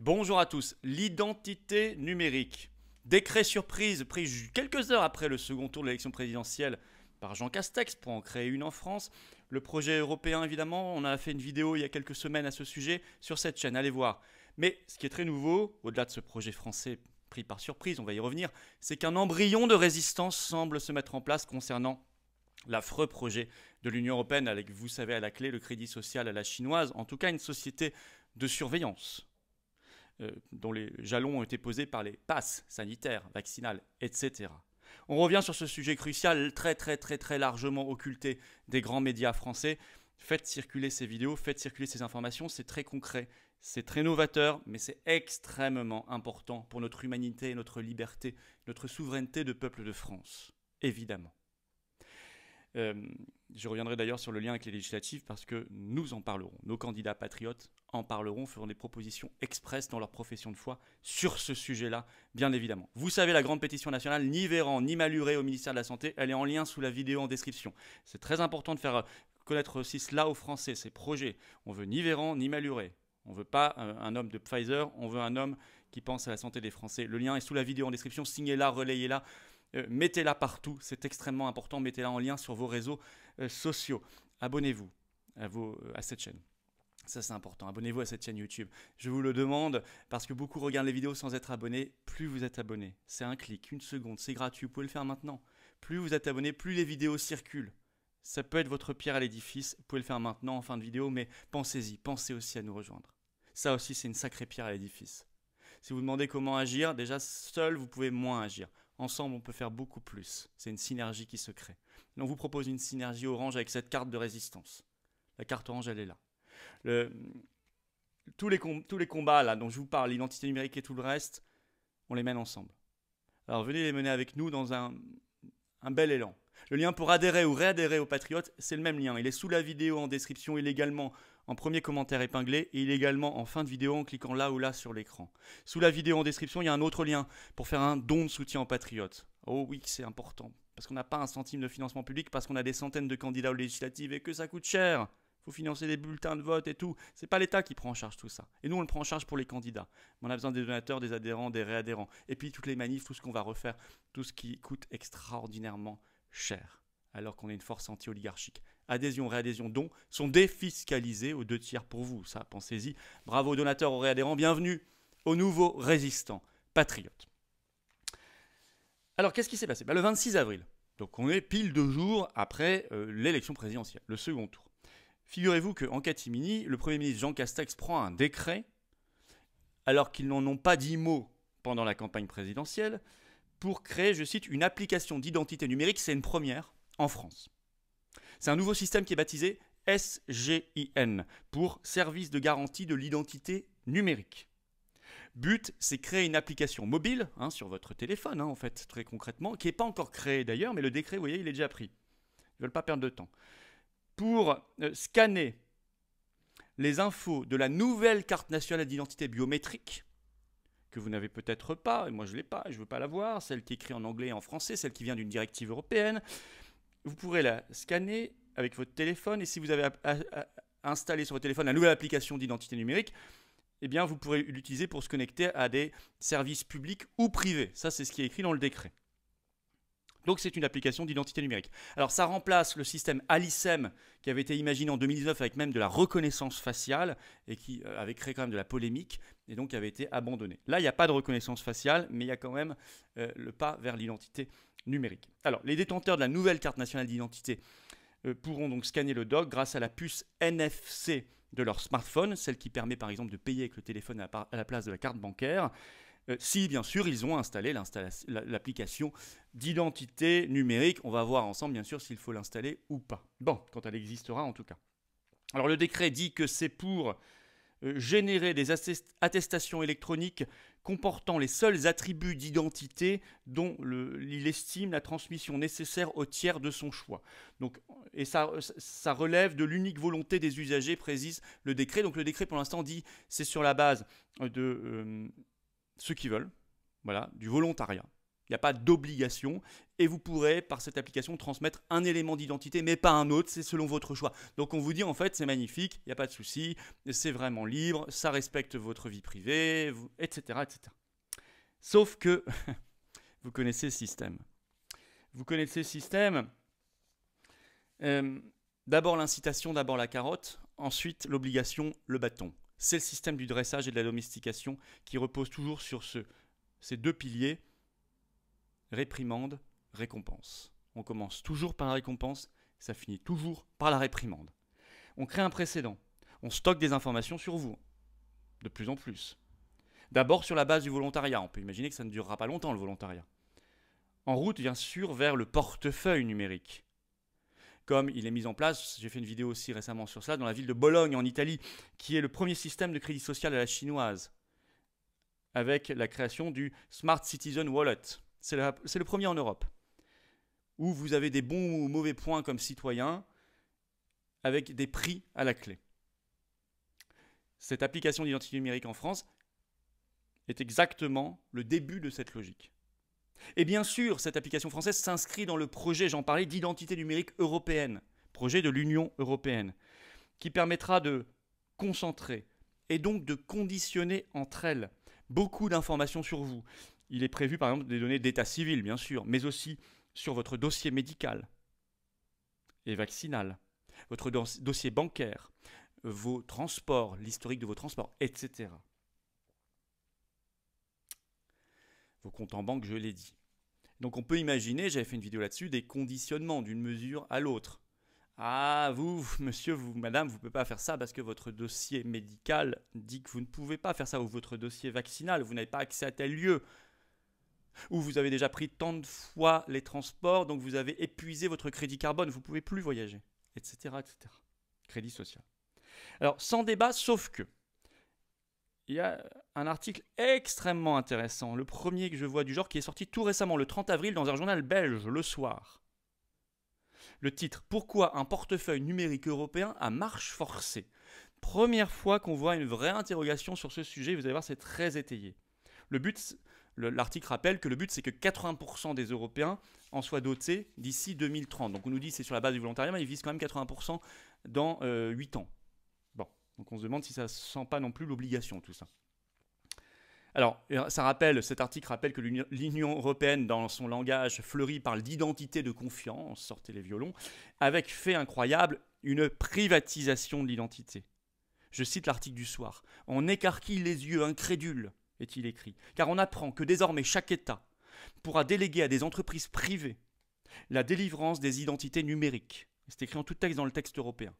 Bonjour à tous. L'identité numérique. Décret surprise pris quelques heures après le second tour de l'élection présidentielle par Jean Castex pour en créer une en France. Le projet européen, évidemment, on a fait une vidéo il y a quelques semaines à ce sujet sur cette chaîne, allez voir. Mais ce qui est très nouveau, au-delà de ce projet français pris par surprise, on va y revenir, c'est qu'un embryon de résistance semble se mettre en place concernant l'affreux projet de l'Union européenne avec, vous savez, à la clé le crédit social à la chinoise, en tout cas une société de surveillance euh, dont les jalons ont été posés par les passes sanitaires, vaccinales, etc. On revient sur ce sujet crucial, très très très très largement occulté des grands médias français. Faites circuler ces vidéos, faites circuler ces informations, c'est très concret, c'est très novateur, mais c'est extrêmement important pour notre humanité, notre liberté, notre souveraineté de peuple de France, évidemment. Euh, je reviendrai d'ailleurs sur le lien avec les législatives parce que nous en parlerons. Nos candidats patriotes en parleront, feront des propositions expresses dans leur profession de foi sur ce sujet-là, bien évidemment. Vous savez, la grande pétition nationale, ni Véran, ni Maluré au ministère de la Santé, elle est en lien sous la vidéo en description. C'est très important de faire euh, connaître aussi cela aux Français, ces projets. On veut ni Véran, ni Maluré. On ne veut pas euh, un homme de Pfizer, on veut un homme qui pense à la santé des Français. Le lien est sous la vidéo en description, signez-la, relayez-la. la relayez la euh, mettez-la partout, c'est extrêmement important, mettez-la en lien sur vos réseaux euh, sociaux. Abonnez-vous euh, à, cette chaîne. Ça, c'est important. Abonnez-vous à cette chaîne YouTube. Je vous le demande parce que beaucoup regardent les vidéos sans être abonnés. Plus vous êtes abonné, c'est un clic, une seconde, c'est gratuit, vous pouvez le faire maintenant. Plus vous êtes abonné, plus les vidéos circulent. Ça peut être votre pierre à l'édifice. Vous pouvez le faire maintenant en fin de vidéo, mais pensez-y, pensez aussi à nous rejoindre. Ça aussi, c'est une sacrée pierre à l'édifice. Si vous demandez comment agir, déjà seul, vous pouvez moins agir. Ensemble, on peut faire beaucoup plus. C'est une synergie qui se crée. on vous propose une synergie orange avec cette carte de résistance. La carte orange, elle est là. Le, tous, les tous les combats là dont je vous parle, l'identité numérique et tout le reste, on les mène ensemble. Alors venez les mener avec nous dans un, un bel élan. Le lien pour adhérer ou réadhérer aux Patriotes, c'est le même lien. Il est sous la vidéo en description, il également en premier commentaire épinglé et il est également en fin de vidéo en cliquant là ou là sur l'écran. Sous la vidéo en description, il y a un autre lien pour faire un don de soutien aux Patriotes. Oh oui, c'est important. Parce qu'on n'a pas un centime de financement public, parce qu'on a des centaines de candidats aux législatives et que ça coûte cher faut financer des bulletins de vote et tout. C'est pas l'État qui prend en charge tout ça. Et nous, on le prend en charge pour les candidats. on a besoin des donateurs, des adhérents, des réadhérents. Et puis toutes les manifs, tout ce qu'on va refaire, tout ce qui coûte extraordinairement cher. Alors qu'on est une force anti-oligarchique. Adhésion, réadhésion, dons sont défiscalisés aux deux tiers pour vous. Ça, pensez-y. Bravo aux donateurs, aux réadhérents. Bienvenue aux nouveaux résistants, patriotes. Alors, qu'est-ce qui s'est passé bah, Le 26 avril, donc on est pile deux jours après euh, l'élection présidentielle, le second tour. Figurez-vous qu'en catimini, le Premier ministre Jean Castex prend un décret, alors qu'ils n'en ont pas dit mot pendant la campagne présidentielle, pour créer, je cite, une application d'identité numérique, c'est une première, en France. C'est un nouveau système qui est baptisé SGIN, pour Service de garantie de l'identité numérique. But, c'est créer une application mobile, hein, sur votre téléphone, hein, en fait, très concrètement, qui n'est pas encore créée d'ailleurs, mais le décret, vous voyez, il est déjà pris. Ils ne veulent pas perdre de temps pour euh, scanner les infos de la nouvelle carte nationale d'identité biométrique, que vous n'avez peut-être pas, et moi je ne l'ai pas, je ne veux pas la voir, celle qui est écrite en anglais et en français, celle qui vient d'une directive européenne, vous pourrez la scanner avec votre téléphone, et si vous avez installé sur votre téléphone la nouvelle application d'identité numérique, eh bien vous pourrez l'utiliser pour se connecter à des services publics ou privés. Ça, c'est ce qui est écrit dans le décret. Donc c'est une application d'identité numérique. Alors ça remplace le système Alicem qui avait été imaginé en 2019 avec même de la reconnaissance faciale et qui euh, avait créé quand même de la polémique et donc avait été abandonné. Là, il n'y a pas de reconnaissance faciale, mais il y a quand même euh, le pas vers l'identité numérique. Alors les détenteurs de la nouvelle carte nationale d'identité euh, pourront donc scanner le doc grâce à la puce NFC de leur smartphone, celle qui permet par exemple de payer avec le téléphone à la place de la carte bancaire. Euh, si bien sûr ils ont installé l'application d'identité numérique. On va voir ensemble bien sûr s'il faut l'installer ou pas. Bon, quand elle existera en tout cas. Alors le décret dit que c'est pour euh, générer des attestations électroniques comportant les seuls attributs d'identité dont il estime la transmission nécessaire au tiers de son choix. Donc, et ça, relève de l'unique volonté des usagers, précise le décret. Donc le décret pour l'instant dit c'est sur la base de... Euh, ceux qui veulent, voilà, du volontariat. Il n'y a pas d'obligation et vous pourrez par cette application transmettre un élément d'identité mais pas un autre, c'est selon votre choix. Donc on vous dit en fait c'est magnifique, il n'y a pas de souci, c'est vraiment libre, ça respecte votre vie privée, vous, etc., etc. Sauf que vous connaissez le système. Vous connaissez le système. Euh, d'abord l'incitation, d'abord la carotte, ensuite l'obligation, le bâton c'est le système du dressage et de la domestication qui repose toujours sur ces deux piliers, réprimande, récompense. On commence toujours par la récompense, ça finit toujours par la réprimande. On crée un précédent, on stocke des informations sur vous, de plus en plus. D'abord sur la base du volontariat, on peut imaginer que ça ne durera pas longtemps le volontariat. En route, bien sûr, vers le portefeuille numérique comme il est mis en place, j'ai fait une vidéo aussi récemment sur ça, dans la ville de Bologne en Italie, qui est le premier système de crédit social à la chinoise, avec la création du Smart Citizen Wallet. C'est le premier en Europe, où vous avez des bons ou mauvais points comme citoyen, avec des prix à la clé. Cette application d'identité numérique en France est exactement le début de cette logique. Et bien sûr, cette application française s'inscrit dans le projet, j'en parlais, d'identité numérique européenne, projet de l'Union européenne, qui permettra de concentrer et donc de conditionner entre elles beaucoup d'informations sur vous. Il est prévu par exemple des données d'état civil, bien sûr, mais aussi sur votre dossier médical et vaccinal, votre dossier bancaire, vos transports, l'historique de vos transports, etc. vos comptes en banque, je l'ai dit. Donc on peut imaginer, j'avais fait une vidéo là-dessus, des conditionnements d'une mesure à l'autre. Ah, vous, monsieur, vous, madame, vous ne pouvez pas faire ça parce que votre dossier médical dit que vous ne pouvez pas faire ça, ou votre dossier vaccinal, vous n'avez pas accès à tel lieu, ou vous avez déjà pris tant de fois les transports, donc vous avez épuisé votre crédit carbone, vous ne pouvez plus voyager, etc., etc. Crédit social. Alors, sans débat, sauf que il y a un article extrêmement intéressant, le premier que je vois du genre, qui est sorti tout récemment, le 30 avril, dans un journal belge, Le Soir. Le titre Pourquoi un portefeuille numérique européen à marche forcée Première fois qu'on voit une vraie interrogation sur ce sujet, vous allez voir, c'est très étayé. Le but, l'article rappelle que le but, c'est que 80% des Européens en soient dotés d'ici 2030. Donc on nous dit c'est sur la base du volontariat, mais ils visent quand même 80% dans euh, huit 8 ans. Donc on se demande si ça ne sent pas non plus l'obligation, tout ça. Alors, euh, ça rappelle, cet article rappelle que l'Union européenne, dans son langage, fleuri parle d'identité de confiance, sortez les violons, avec fait incroyable, une privatisation de l'identité. Je cite l'article du soir. On écarquille les yeux incrédules, est-il écrit, car on apprend que désormais chaque État pourra déléguer à des entreprises privées la délivrance des identités numériques. C'est écrit en tout texte dans le texte européen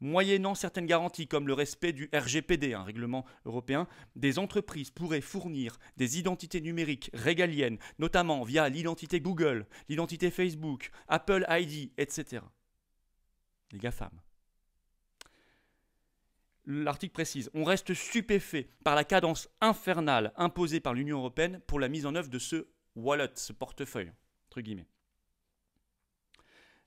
moyennant certaines garanties comme le respect du RGPD, un règlement européen, des entreprises pourraient fournir des identités numériques régaliennes, notamment via l'identité Google, l'identité Facebook, Apple ID, etc. Les GAFAM. L'article précise, on reste stupéfait par la cadence infernale imposée par l'Union européenne pour la mise en œuvre de ce wallet, ce portefeuille, entre guillemets.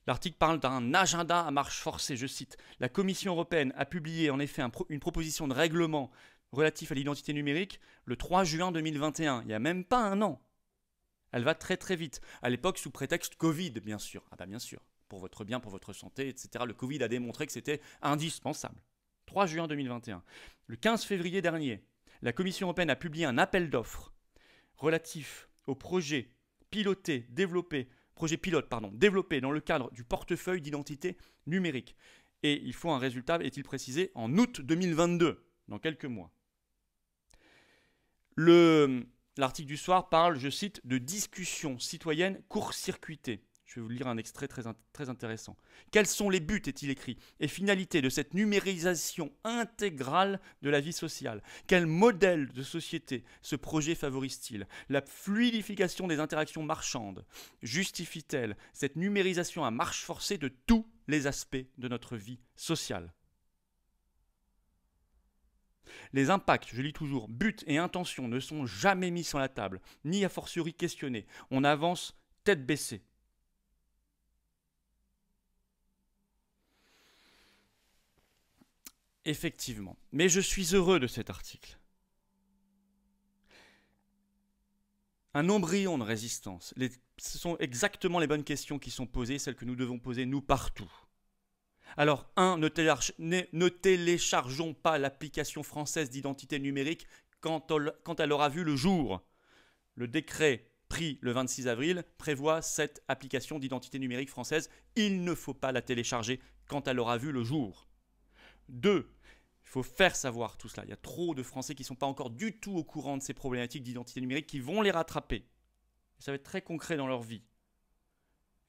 L'article parle d'un agenda à marche forcée, je cite. La Commission européenne a publié en effet une proposition de règlement relatif à l'identité numérique le 3 juin 2021, il n'y a même pas un an. Elle va très très vite, à l'époque sous prétexte Covid, bien sûr. Ah bah bien sûr, pour votre bien, pour votre santé, etc. Le Covid a démontré que c'était indispensable. 3 juin 2021. Le 15 février dernier, la Commission européenne a publié un appel d'offres relatif au projet piloté, développé projet pilote pardon, développé dans le cadre du portefeuille d'identité numérique. Et il faut un résultat, est-il précisé, en août 2022, dans quelques mois. L'article du soir parle, je cite, de discussion citoyenne court-circuitée. Je vais vous lire un extrait très, intéressant. Quels sont les buts, est-il écrit, et finalités de cette numérisation intégrale de la vie sociale Quel modèle de société ce projet favorise-t-il La fluidification des interactions marchandes justifie-t-elle cette numérisation à marche forcée de tous les aspects de notre vie sociale les impacts, je lis toujours, but et intentions ne sont jamais mis sur la table, ni a fortiori questionnés. On avance tête baissée. Effectivement. Mais je suis heureux de cet article. Un embryon de résistance. ce sont exactement les bonnes questions qui sont posées, celles que nous devons poser, nous, partout. Alors, un, Ne, téléchargeons pas l'application française d'identité numérique quand, quand elle aura vu le jour. Le décret pris le 26 avril prévoit cette application d'identité numérique française. Il ne faut pas la télécharger quand elle aura vu le jour. Deux, il faut faire savoir tout cela. Il y a trop de Français qui ne sont pas encore du tout au courant de ces problématiques d'identité numérique qui vont les rattraper. Ça va être très concret dans leur vie.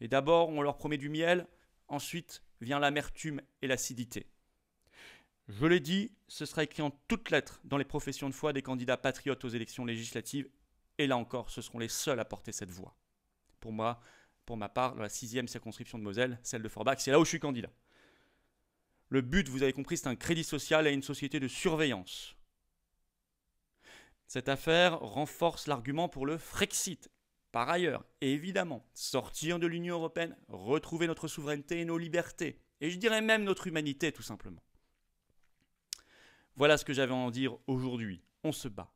Et d'abord, on leur promet du miel, ensuite vient l'amertume et l'acidité. Je l'ai dit, ce sera écrit en toutes lettres dans les professions de foi des candidats patriotes aux élections législatives, et là encore, ce seront les seuls à porter cette voix. Pour moi, pour ma part, la sixième circonscription de Moselle, celle de Forbach, c'est là où je suis candidat. Le but, vous avez compris, c'est un crédit social à une société de surveillance. Cette affaire renforce l'argument pour le Frexit. Par ailleurs, évidemment, sortir de l'Union européenne, retrouver notre souveraineté et nos libertés, et je dirais même notre humanité tout simplement. Voilà ce que j'avais à en dire aujourd'hui. On se bat.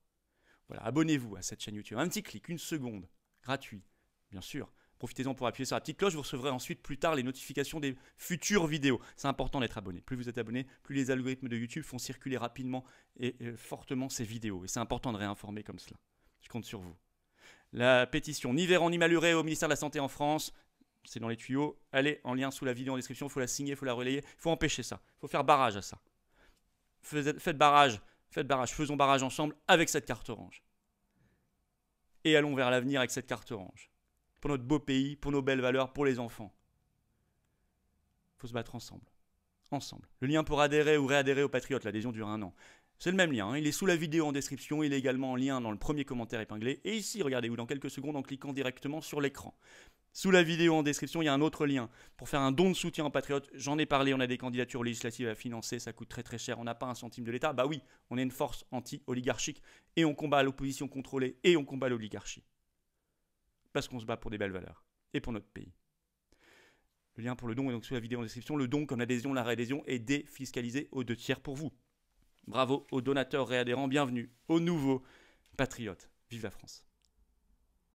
Voilà, abonnez-vous à cette chaîne YouTube. Un petit clic, une seconde, gratuit, bien sûr. Profitez-en pour appuyer sur la petite cloche. Vous recevrez ensuite plus tard les notifications des futures vidéos. C'est important d'être abonné. Plus vous êtes abonné, plus les algorithmes de YouTube font circuler rapidement et fortement ces vidéos. Et c'est important de réinformer comme cela. Je compte sur vous. La pétition Ni verran ni maluré au ministère de la Santé en France. C'est dans les tuyaux. Allez en lien sous la vidéo en description. Il faut la signer, il faut la relayer. Il faut empêcher ça. Il faut faire barrage à ça. Faites barrage. Faites barrage. Faisons barrage ensemble avec cette carte orange. Et allons vers l'avenir avec cette carte orange pour notre beau pays, pour nos belles valeurs, pour les enfants. Il faut se battre ensemble. Ensemble. Le lien pour adhérer ou réadhérer aux Patriotes, l'adhésion dure un an. C'est le même lien, hein. il est sous la vidéo en description, il est également en lien dans le premier commentaire épinglé, et ici, regardez-vous, dans quelques secondes, en cliquant directement sur l'écran. Sous la vidéo en description, il y a un autre lien pour faire un don de soutien aux patriotes. J'en ai parlé, on a des candidatures législatives à financer, ça coûte très très cher, on n'a pas un centime de l'État. Bah oui, on est une force anti-oligarchique et on combat l'opposition contrôlée et on combat l'oligarchie parce qu'on se bat pour des belles valeurs et pour notre pays. Le lien pour le don est donc sous la vidéo en description. Le don, comme l'adhésion, la réadhésion, est défiscalisé aux deux tiers pour vous. Bravo aux donateurs réadhérents, bienvenue aux nouveaux patriotes. Vive la France.